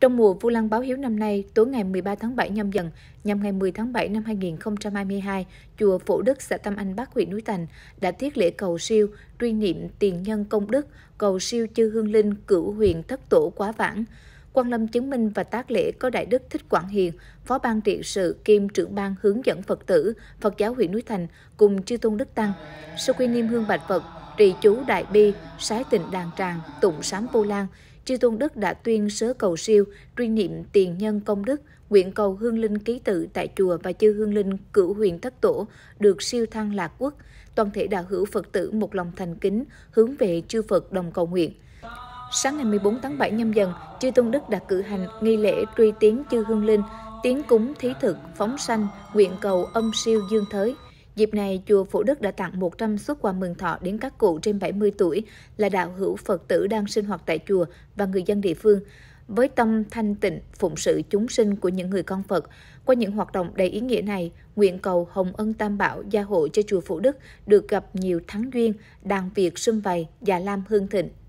Trong mùa Vu Lan báo hiếu năm nay, tối ngày 13 tháng 7 nhâm dần, nhằm ngày 10 tháng 7 năm 2022, chùa Phổ Đức, xã Tam Anh Bắc, huyện Núi Thành đã thiết lễ cầu siêu, truy niệm tiền nhân công đức, cầu siêu chư hương linh cửu huyền thất tổ quá vãng. Quan Lâm chứng minh và tác lễ có Đại Đức Thích Quảng Hiền, Phó ban trị sự kiêm trưởng ban hướng dẫn Phật tử, Phật giáo huyện Núi Thành cùng chư tôn Đức Tăng. Sau khi niêm hương bạch Phật, trì chú đại bi, sái tịnh đàn tràng, tụng sám vô lan, Chư Tôn Đức đã tuyên sớ cầu siêu, truy niệm tiền nhân công đức, nguyện cầu hương linh ký tự tại chùa và chư hương linh cửu huyền thất tổ được siêu thăng lạc quốc. Toàn thể đạo hữu Phật tử một lòng thành kính, hướng về chư Phật đồng cầu nguyện. Sáng ngày 14 tháng 7 nhâm dần, Chư Tôn Đức đã cử hành nghi lễ truy tiến chư hương linh, tiến cúng thí thực, phóng sanh, nguyện cầu âm siêu dương thới. Dịp này, chùa Phủ Đức đã tặng 100 suất quà mừng thọ đến các cụ trên 70 tuổi là đạo hữu Phật tử đang sinh hoạt tại chùa và người dân địa phương. Với tâm thanh tịnh, phụng sự chúng sinh của những người con Phật, qua những hoạt động đầy ý nghĩa này, nguyện cầu Hồng Ân Tam Bảo gia hộ cho chùa Phủ Đức được gặp nhiều thắng duyên, đàn việc sum vầy, già lam hương thịnh.